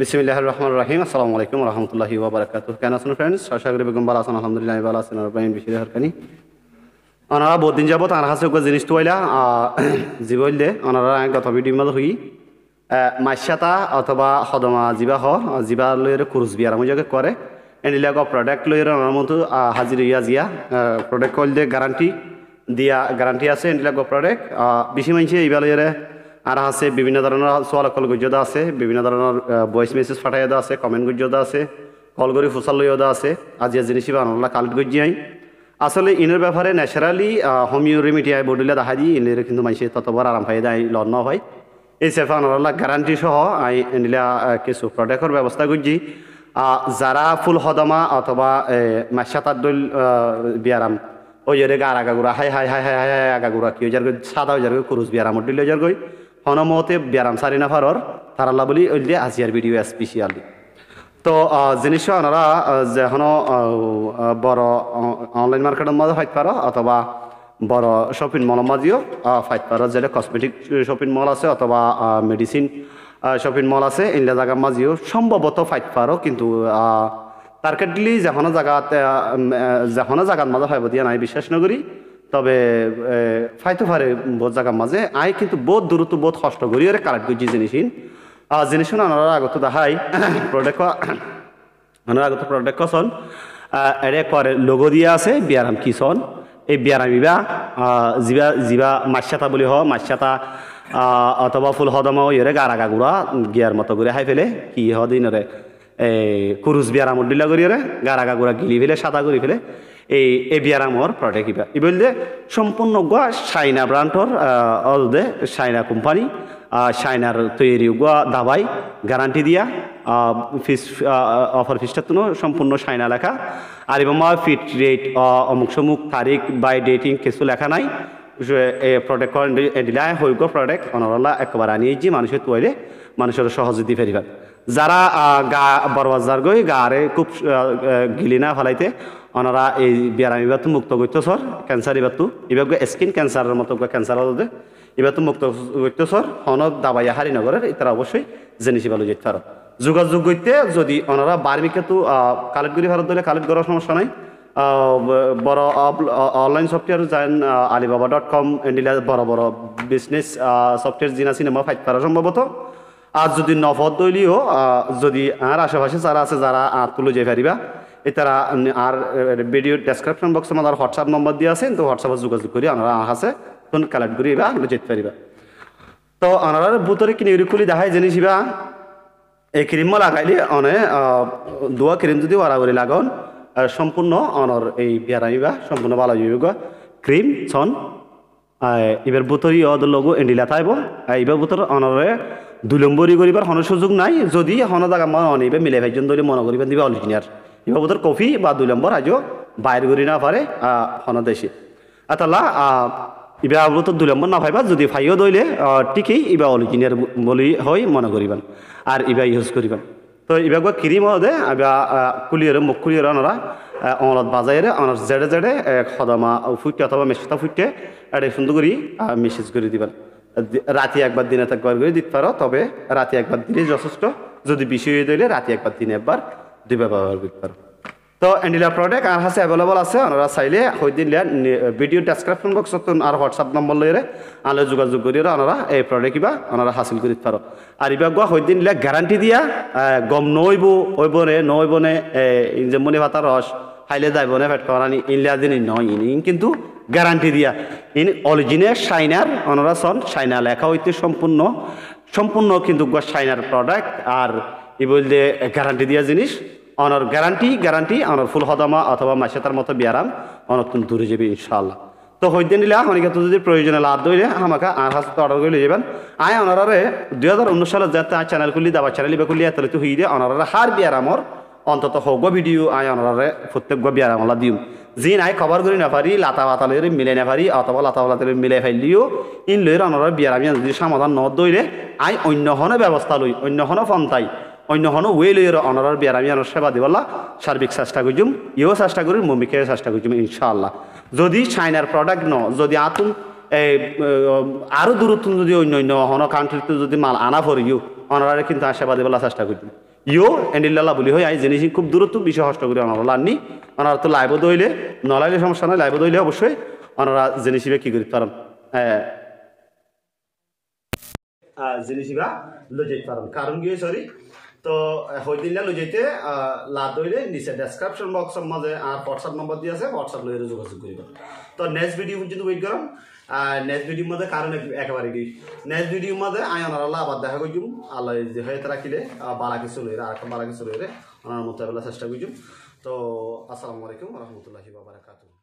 বিসমিল্লাহ রহমান রাহিম আসসালামু আলাইকুম রহমতুল্লাহি ওবরাকাত কেন আছেন ফ্রেন্ডস আশা করি বেগম ভালো আছেন আলহামদুলিল্লাহ ভালো আছেন আর বাইন বেশি হরকানি ওনারা বহুদিন যাবত আনার হাসে জিনিস তোয়াইলা জীব হইলে ওনারা গত ভিডিও মাল হই মাসাতা অথবা হদমা জিবা হ জিবা লইয়ের কুরুজ বিয়ার আমি যাকে করে এনিলাগ প্রোডাক্ট লইয়ের ওনার মতো হাজির ইয়া জিয়া প্রোডাক্ট কল দিয়ে গ্যারান্টি দিয়া গ্যারান্টি আছে এনিলাগ প্রোডাক্ট বেশি মানুষে এইবার লইয়ের আর আছে বিভিন্ন ধরনের সোয়াল কল গুজোদা আছে বিভিন্ন ধরনের ভয়েস মেসেজ পাঠাই দেওয়া আছে কমেন্ট গুজোদা আছে কল করে ফুসাল লইয়া দেওয়া আছে আজ এ জিনিস আনলা কালেক্ট গুজিয়াই আসলে ইনের ব্যাপারে ন্যাচারালি হোমিও রেমিডি আই বডিলে দেখা দিই ইনের কিন্তু মানুষের ততবার আরাম পাই দেয় লন্ন হয় এই সেফা আনলা গ্যারান্টি সহ আই এনিলা কিছু প্রোডাক্টর ব্যবস্থা করছি যারা ফুল হদমা অথবা তার দল বিয়ারাম ওই গার আগাগুড়া হাই হাই হাই হাই হাই আগাগুড়া কি ওই জায়গায় সাদা ওই জায়গায় কুরুস বিয়ারাম উড্ডিল ওই জায়গায় হনমতে ব্যারাম সারি নাফারর তারাল্লা বলি ওইলে আজিয়ার ভিডিও স্পেশিয়ালি তো জিনিস ওনারা যেন বড় অনলাইন মার্কেটের মধ্যে ফাইট পারো অথবা বড় শপিং মলের মাঝেও ফাইট পারো যে কসমেটিক শপিং মল আছে অথবা মেডিসিন শপিং মল আছে ইন্ডিয়া জায়গার মাঝেও সম্ভবত ফাইট পারো কিন্তু টার্গেটলি যেখানো জায়গাতে যেখানো জায়গার মাঝে ফাইব দিয়া নাই বিশ্বাস নগরী তবে ফারে বোধ জায়গার মাঝে আই কিন্তু বোধ দূরত্ব বোধ করি গড়িয়ে কালেক্ট করছি জিনিস আর জিনিস আনারা আগত দেখাই প্রোডাক্ট আনারা আগত প্রোডাক্ট কন এর করে লগো দিয়া আছে বিয়ারাম সন এই ইবা জিবা জিবা মাছাতা বুলি হ মাছাতা অথবা ফুল হদমা ইয়রে গারা গাগুড়া গিয়ার মতো করে হাই ফেলে কি হদিনরে এই কুরুস বিয়ারাম উদ্দিল্লা করিয়ে গারা গাগুড়া গিলি ফেলে সাদা করি ফেলে এই এভিয়ারামৰ প্রডাক্ট কিবা ইবলে সম্পূৰ্ণ গোৱা চাইনা অল দে চাইনা কোম্পানি সাইনার তৈরি গোয়া দাবাই গ্যারান্টি দিয়া ফিস অফার ফিসটা তো সম্পূর্ণ সাইনা লেখা আর এবং ফিট রেট অমুক সমুক তারিখ বাই ডেটিং কিছু লেখা নাই প্রোডাক্ট এডিলাই হয়ে গো প্রোডাক্ট অনরলা একবার আনিয়ে যে মানুষের তৈরি মানুষের সহজে দিয়ে ফেরিবার যারা গা বরবাজার গই গাড়ে খুব গিলিনা ফেলাইতে ওনারা এই ব্যায়াম তো মুক্ত করতে সর ক্যান্সার তো এবার স্কিন ক্যান্সারের মতো ক্যান্সার হতে এবার তো মুক্ত করতে সর হনক দাবাই হারিনগরের নগরের অবশ্যই জিনিস ভালো যেতে আর যোগাযোগ করতে যদি ওনারা বার্মিকে তো কালেক্ট করি ফেরত দিলে কালেক্ট করার সমস্যা নাই বড় অনলাইন সফটওয়্যার যেন আলিবাবা ডট কম বড় বড় বিজনেস সফটওয়্যার জিনা সিনেমা ফাইট করা সম্ভবত আর যদি নফদ দইলিও যদি আর আশেপাশে যারা আছে যারা আর তুলে যে ফেরিবা এতারা আর ভিডিও ডেসক্রিপশন বক্সে আমার হোয়াটসঅ্যাপ নম্বর দিয়ে আছেন তো হোয়াটসঅ্যাপে যোগাযোগ করি আনারা আসে তখন কালেক্ট করি এবার আমরা যেতে পারিবা তো আনারা বুতরে কিনে খুলি দেখায় জিনিস ইবা এই ক্রিমও লাগাইলে অনে দোয়া ক্রিম যদি ওরা করে লাগান সম্পূর্ণ অনর এই বিয়ারাইবা সম্পূর্ণ ভালো হইব ক্রিম ছন এবার বুতরি অদ লগু এন্ডিলা থাইব এইবার বুতর অনরে দুই নম্বরই করিবার হন সুযোগ নাই যদি হন জায়গা মনে অনিবে মিলে ভাইজন ধরে মনে করিবেন দিবে অলিজিনিয়ার এবার কফি বা দুই নম্বর আজও বাইর করি না পারে হন দেশে আতালা ইবা আবলো তো দুই না ভাইবা যদি ফাইও দইলে ঠিকই ইবা অলিজিনিয়ার বলি হয় মনে করিবেন আর ইবা ইউজ করিবেন তো ইবাগ কিরিম দে আবা কুলিয়ারে মুখ কুলিয়ার অনারা অনলত বাজাইরে অনার জেড়ে জেড়ে খদমা ফুটতে অথবা মেশিতা ফুটতে এটা সুন্দর করি মেসেজ করে দিবেন রাতে একবার দিনে একবার করে দিতে পারো তবে রাতে একবার দিনে যথেষ্ট যদি বেশি হয়ে দিলে রাতে একবার দিনে একবার দুইবার ব্যবহার করতে পারো তো অ্যান্ডিলা প্রোডাক্ট আর হাসে অ্যাভেলেবল আছে ওনারা চাইলে হইদিন ভিডিও ডেসক্রিপশন বক্স আর হোয়াটসঅ্যাপ নম্বর লইরে আলো যোগাযোগ করিয়ে ওনারা এই প্রোডাক্ট কিবা ওনারা হাসিল দিতে পারো আর ইবা গুয়া হইদিন লে গ্যারান্টি দিয়া গম নইব ওইব নে নইব নে যে মনি ভাতা রস খাইলে যাইব না ফেট করানি ইনলে দিন নয় ইনি কিন্তু গ্যারান্টি দিয়া ইন অরিজিনাল শাইনার ওনারা সন শাইনা লেখা হইতে সম্পূর্ণ সম্পূর্ণ কিন্তু শাইনার প্রোডাক্ট আর ই বলতে গ্যারান্টি দিয়া জিনিস অনর গ্যারান্টি গ্যারান্টি অনর ফুল হদমা অথবা মাসেতার মতো ব্যায়াম অনর্তন দূরে যাবে ইনশাল্লাহ তো হইতে নিলে অনেকে তো যদি প্রয়োজনে লাভ দইলে আমাকে আর হাসতে অর্ডার করে যাবেন আয় অনারে দুই হাজার উনিশ সালে যাতে চ্যানেল খুলি দাবা চ্যানেল বা খুলি এতলে তো হইলে অনারারে হার বিয়ারামর অন্তত হোক ভিডিও আয় অনারে প্রত্যেক বিয়ারামলা দিম যে নাই খবর করে না পারি লাতা পাতালের মিলে না পারি অথবা লাতা পাতালের মিলে ফেললিও ইন লই রানোর বিয়ার আমি যদি সমাধান নদ দইলে আই অন্য হনো ব্যবস্থা লই অন্য হনো ফন্তাই অন্য হনো ওয়ে লই অনরার বিয়ার আমি আনার সেবা দিবলা সার্বিক চেষ্টা করছিম ইও চেষ্টা করি মমিকে চেষ্টা করছিম ইনশাআল্লাহ যদি চাইনার প্রোডাক্ট ন যদি আতুন এই আরও দূরত্ব যদি অন্য অন্য হন কান্ট্রিতে যদি মাল আনা ফরিও অনরারে কিন্তু সেবা দিবলা চেষ্টা করছিম ইয়ো এন্ডিল্লা বলি হয় আই জেনেছি খুব দূরত্ব বিষয় হষ্ট করি অনারা লাননি অনারা তো লাইবদ হইলে নলাইলে সমস্যা নয় লাইবদ হইলে অবশ্যই অনারা জেনেছিবে কি করি পারেন জেনেছিবা লই যাইতে পারেন কারণ কি সরি তো হইদিনলা লই যাইতে লাভ হইলে নিচে ডেসক্রিপশন বক্সের মাঝে আর হোয়াটসঅ্যাপ নম্বর দিয়ে আছে হোয়াটসঅ্যাপ লইলে যোগাযোগ করিবা তো নেক্সট ভিডিও পর্যন্ত ওয়েট করেন আর নেক্সট ভিডিও মধ্যে কারণ একেবারে কি নেক্সট ভিডিও মধ্যে আমি ওনার আল্লাহ আবার দেখা করছুম আল্লাহ যে হয়ে রাখিলে বালা কিছু লই আর একটা বালা কিছু লই রে ওনার মোতাবেলা চেষ্টা করছুম তো আসসালামু আলাইকুম রহমতুল্লাহি বাবারাকাতুহ